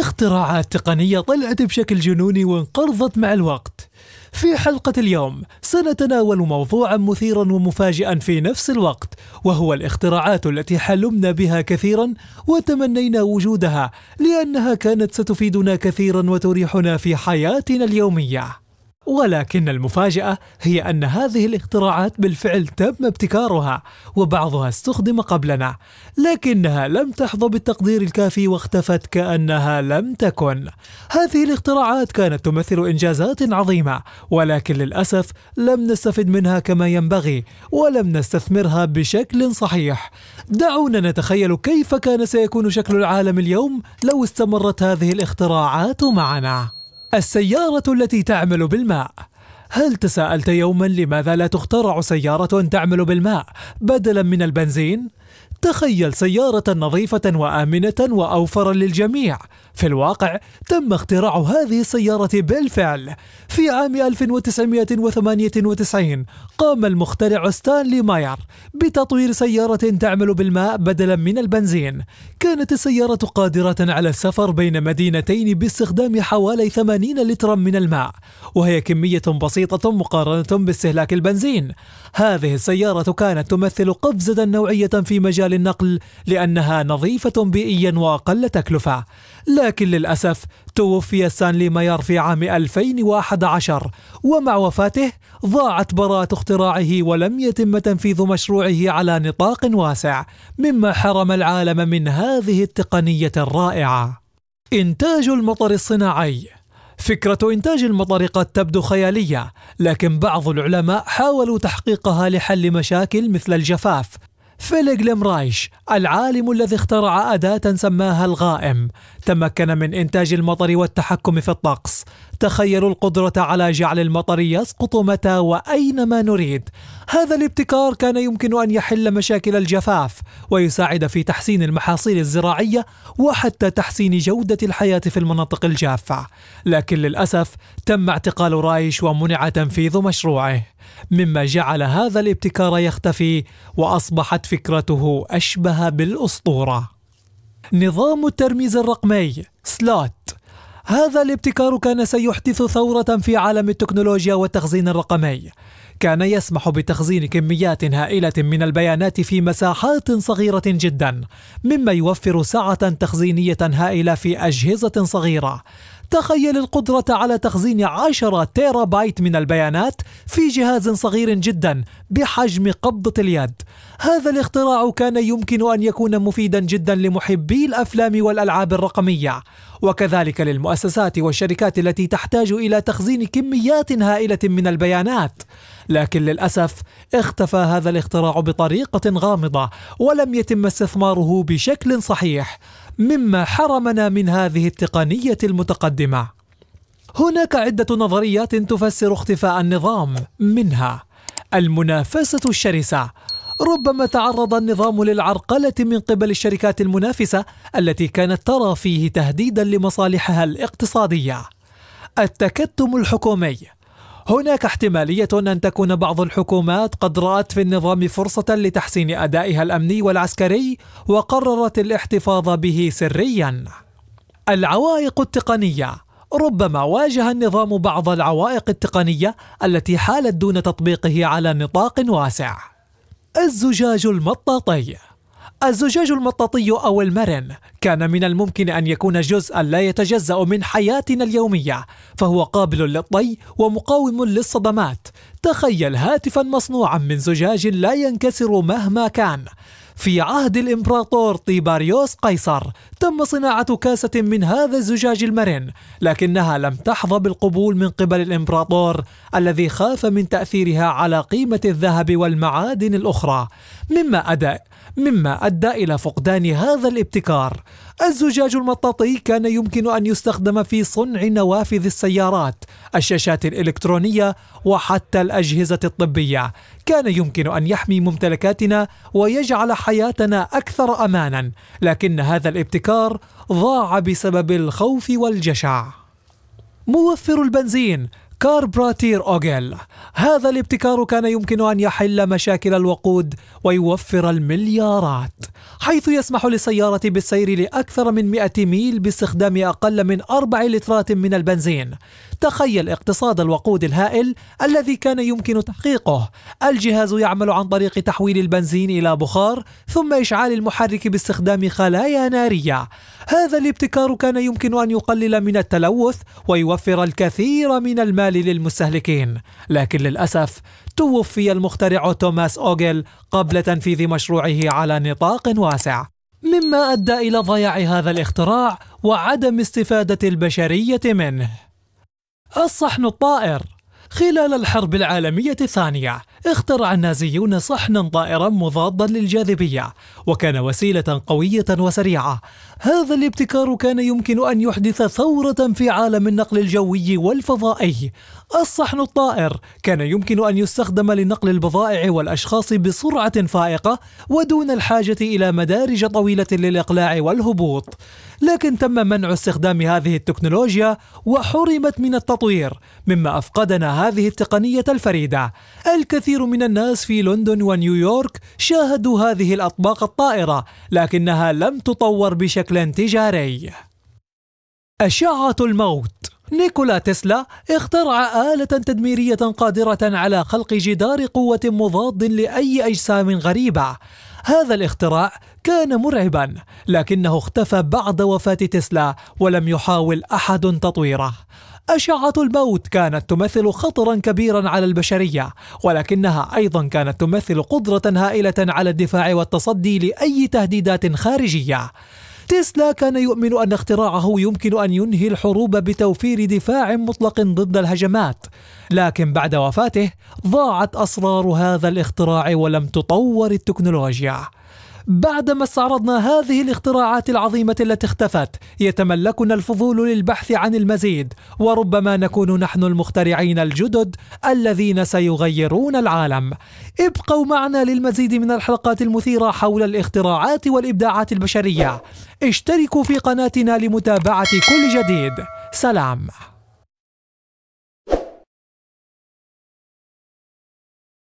اختراعات تقنية طلعت بشكل جنوني وانقرضت مع الوقت. في حلقة اليوم سنتناول موضوعا مثيرا ومفاجئا في نفس الوقت وهو الاختراعات التي حلمنا بها كثيرا وتمنينا وجودها لأنها كانت ستفيدنا كثيرا وتريحنا في حياتنا اليومية. ولكن المفاجأة هي أن هذه الاختراعات بالفعل تم ابتكارها وبعضها استخدم قبلنا لكنها لم تحظى بالتقدير الكافي واختفت كأنها لم تكن هذه الاختراعات كانت تمثل إنجازات عظيمة ولكن للأسف لم نستفد منها كما ينبغي ولم نستثمرها بشكل صحيح دعونا نتخيل كيف كان سيكون شكل العالم اليوم لو استمرت هذه الاختراعات معنا السيارة التي تعمل بالماء هل تساءلت يوما لماذا لا تخترع سيارة تعمل بالماء بدلا من البنزين؟ تخيل سيارة نظيفة وآمنة وأوفر للجميع في الواقع تم اختراع هذه السيارة بالفعل في عام 1998 قام المخترع ستانلي ماير بتطوير سيارة تعمل بالماء بدلا من البنزين كانت السيارة قادرة على السفر بين مدينتين باستخدام حوالي 80 لترا من الماء وهي كمية بسيطة مقارنة باستهلاك البنزين هذه السيارة كانت تمثل قفزة نوعية في مجال للنقل لأنها نظيفة بيئيا وأقل تكلفة لكن للأسف توفي سانلي ماير في عام 2011 ومع وفاته ضاعت براءة اختراعه ولم يتم تنفيذ مشروعه على نطاق واسع مما حرم العالم من هذه التقنية الرائعة إنتاج المطر الصناعي فكرة إنتاج المطر قد تبدو خيالية، لكن بعض العلماء حاولوا تحقيقها لحل مشاكل مثل الجفاف، فيليغ لمرايش العالم الذي اخترع أداة سماها الغائم تمكن من إنتاج المطر والتحكم في الطقس تخيلوا القدرة على جعل المطر يسقط متى وأينما نريد هذا الابتكار كان يمكن أن يحل مشاكل الجفاف ويساعد في تحسين المحاصيل الزراعية وحتى تحسين جودة الحياة في المناطق الجافة لكن للأسف تم اعتقال رايش ومنع تنفيذ مشروعه مما جعل هذا الابتكار يختفي وأصبحت فكرته أشبه بالأسطورة نظام الترميز الرقمي سلوت هذا الابتكار كان سيحدث ثورة في عالم التكنولوجيا والتخزين الرقمي كان يسمح بتخزين كميات هائلة من البيانات في مساحات صغيرة جدا مما يوفر سعة تخزينية هائلة في أجهزة صغيرة تخيل القدرة على تخزين 10 بايت من البيانات في جهاز صغير جدا بحجم قبضة اليد هذا الاختراع كان يمكن أن يكون مفيدا جدا لمحبي الأفلام والألعاب الرقمية وكذلك للمؤسسات والشركات التي تحتاج إلى تخزين كميات هائلة من البيانات لكن للأسف اختفى هذا الاختراع بطريقة غامضة ولم يتم استثماره بشكل صحيح مما حرمنا من هذه التقنيه المتقدمه هناك عده نظريات تفسر اختفاء النظام منها المنافسه الشرسه ربما تعرض النظام للعرقله من قبل الشركات المنافسه التي كانت ترى فيه تهديدا لمصالحها الاقتصاديه التكتم الحكومي هناك احتمالية أن تكون بعض الحكومات قد رأت في النظام فرصة لتحسين أدائها الأمني والعسكري وقررت الاحتفاظ به سريا. العوائق التقنية ربما واجه النظام بعض العوائق التقنية التي حالت دون تطبيقه على نطاق واسع. الزجاج المطاطي الزجاج المطاطي أو المرن كان من الممكن أن يكون جزءا لا يتجزأ من حياتنا اليومية فهو قابل للطي ومقاوم للصدمات تخيل هاتفا مصنوعا من زجاج لا ينكسر مهما كان في عهد الإمبراطور طيباريوس قيصر تم صناعة كاسة من هذا الزجاج المرن لكنها لم تحظى بالقبول من قبل الإمبراطور الذي خاف من تأثيرها على قيمة الذهب والمعادن الأخرى مما أدى مما أدى إلى فقدان هذا الابتكار الزجاج المطاطي كان يمكن أن يستخدم في صنع نوافذ السيارات الشاشات الإلكترونية وحتى الأجهزة الطبية كان يمكن أن يحمي ممتلكاتنا ويجعل حياتنا أكثر أمانا لكن هذا الابتكار ضاع بسبب الخوف والجشع موفر البنزين كاربراتير أوغيل هذا الابتكار كان يمكن أن يحل مشاكل الوقود ويوفر المليارات حيث يسمح للسيارة بالسير لأكثر من 100 ميل باستخدام أقل من أربع لترات من البنزين تخيل اقتصاد الوقود الهائل الذي كان يمكن تحقيقه الجهاز يعمل عن طريق تحويل البنزين إلى بخار ثم إشعال المحرك باستخدام خلايا نارية هذا الابتكار كان يمكن أن يقلل من التلوث ويوفر الكثير من المال العمل للمستهلكين لكن للأسف توفي المخترع توماس أوغل قبل تنفيذ مشروعه على نطاق واسع مما أدى إلى ضياع هذا الاختراع وعدم استفادة البشرية منه الصحن الطائر خلال الحرب العالمية الثانية اخترع النازيون صحنا طائرا مضادا للجاذبية وكان وسيلة قوية وسريعة هذا الابتكار كان يمكن أن يحدث ثورة في عالم النقل الجوي والفضائي الصحن الطائر كان يمكن أن يستخدم لنقل البضائع والأشخاص بسرعة فائقة ودون الحاجة إلى مدارج طويلة للإقلاع والهبوط لكن تم منع استخدام هذه التكنولوجيا وحرمت من التطوير مما أفقدنا هذه التقنية الفريدة الكثير من الناس في لندن ونيويورك شاهدوا هذه الأطباق الطائرة لكنها لم تطور بشكل بشكل تجاري أشعة الموت نيكولا تسلا اخترع آلة تدميرية قادرة على خلق جدار قوة مضاد لأي أجسام غريبة هذا الاختراع كان مرعبا لكنه اختفى بعد وفاة تسلا ولم يحاول أحد تطويره أشعة الموت كانت تمثل خطرا كبيرا على البشرية ولكنها أيضا كانت تمثل قدرة هائلة على الدفاع والتصدي لأي تهديدات خارجية تسلا كان يؤمن أن اختراعه يمكن أن ينهي الحروب بتوفير دفاع مطلق ضد الهجمات لكن بعد وفاته ضاعت أسرار هذا الاختراع ولم تطور التكنولوجيا بعدما استعرضنا هذه الاختراعات العظيمة التي اختفت يتملكنا الفضول للبحث عن المزيد وربما نكون نحن المخترعين الجدد الذين سيغيرون العالم ابقوا معنا للمزيد من الحلقات المثيرة حول الاختراعات والإبداعات البشرية اشتركوا في قناتنا لمتابعة كل جديد سلام